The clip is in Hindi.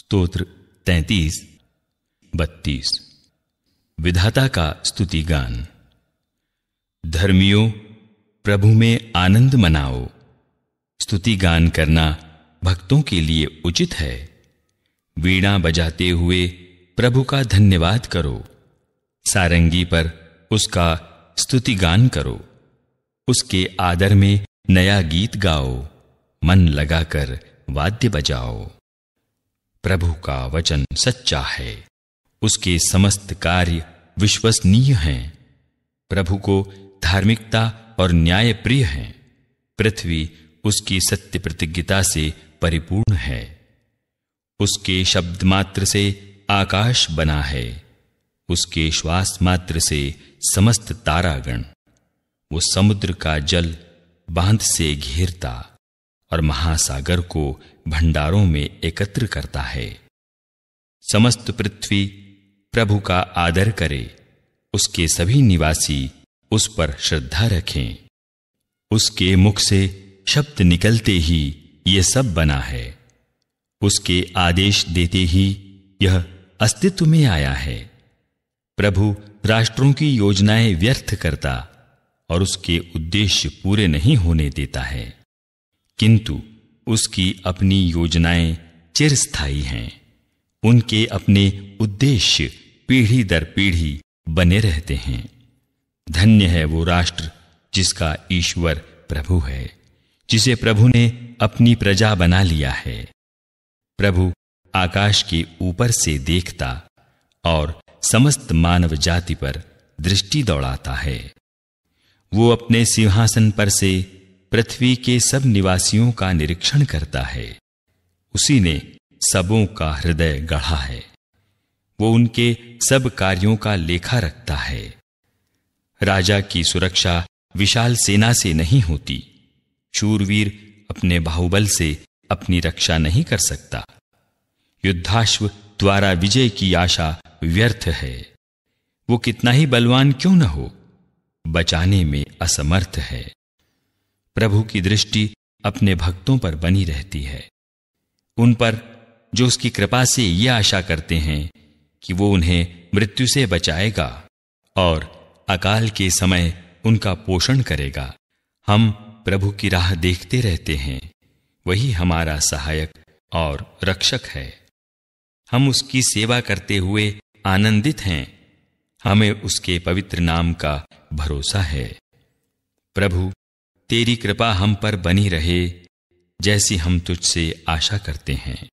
स्तोत्र तैतीस बत्तीस विधाता का स्तुति गान धर्मियों प्रभु में आनंद मनाओ स्तुति गान करना भक्तों के लिए उचित है वीणा बजाते हुए प्रभु का धन्यवाद करो सारंगी पर उसका स्तुति गान करो उसके आदर में नया गीत गाओ मन लगाकर वाद्य बजाओ प्रभु का वचन सच्चा है उसके समस्त कार्य विश्वसनीय हैं प्रभु को धार्मिकता और न्याय प्रिय है पृथ्वी उसकी सत्य प्रतिज्ञता से परिपूर्ण है उसके शब्द मात्र से आकाश बना है उसके श्वास मात्र से समस्त तारागण वो समुद्र का जल बांध से घेरता और महासागर को भंडारों में एकत्र करता है समस्त पृथ्वी प्रभु का आदर करे उसके सभी निवासी उस पर श्रद्धा रखें उसके मुख से शब्द निकलते ही यह सब बना है उसके आदेश देते ही यह अस्तित्व में आया है प्रभु राष्ट्रों की योजनाएं व्यर्थ करता और उसके उद्देश्य पूरे नहीं होने देता है किंतु उसकी अपनी योजनाएं चिरस्थाई हैं उनके अपने उद्देश्य पीढ़ी दर पीढ़ी बने रहते हैं धन्य है वो राष्ट्र जिसका ईश्वर प्रभु है जिसे प्रभु ने अपनी प्रजा बना लिया है प्रभु आकाश के ऊपर से देखता और समस्त मानव जाति पर दृष्टि दौड़ाता है वो अपने सिंहासन पर से पृथ्वी के सब निवासियों का निरीक्षण करता है उसी ने सबों का हृदय गढ़ा है वो उनके सब कार्यों का लेखा रखता है राजा की सुरक्षा विशाल सेना से नहीं होती शूरवीर अपने बाहुबल से अपनी रक्षा नहीं कर सकता युद्धाश्व द्वारा विजय की आशा व्यर्थ है वो कितना ही बलवान क्यों न हो बचाने में असमर्थ है प्रभु की दृष्टि अपने भक्तों पर बनी रहती है उन पर जो उसकी कृपा से यह आशा करते हैं कि वो उन्हें मृत्यु से बचाएगा और अकाल के समय उनका पोषण करेगा हम प्रभु की राह देखते रहते हैं वही हमारा सहायक और रक्षक है हम उसकी सेवा करते हुए आनंदित हैं हमें उसके पवित्र नाम का भरोसा है प्रभु तेरी कृपा हम पर बनी रहे जैसी हम तुझसे आशा करते हैं